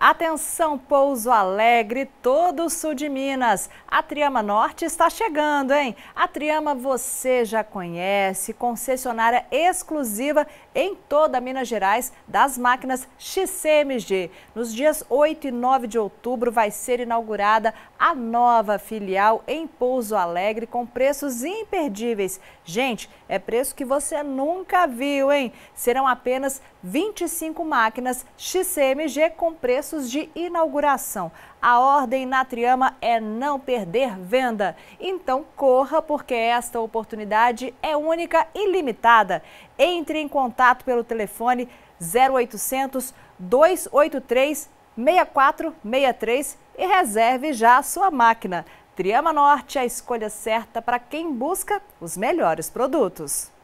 Atenção, Pouso Alegre, todo o sul de Minas. A Triama Norte está chegando, hein? A Triama você já conhece, concessionária exclusiva em toda Minas Gerais das máquinas XCMG. Nos dias 8 e 9 de outubro vai ser inaugurada a nova filial em Pouso Alegre com preços imperdíveis. Gente, é preço que você nunca viu, hein? Serão apenas 25 máquinas XCMG com preço de inauguração. A ordem na Triama é não perder venda. Então corra, porque esta oportunidade é única e limitada. Entre em contato pelo telefone 0800 283 6463 e reserve já a sua máquina. Triama Norte, a escolha certa para quem busca os melhores produtos.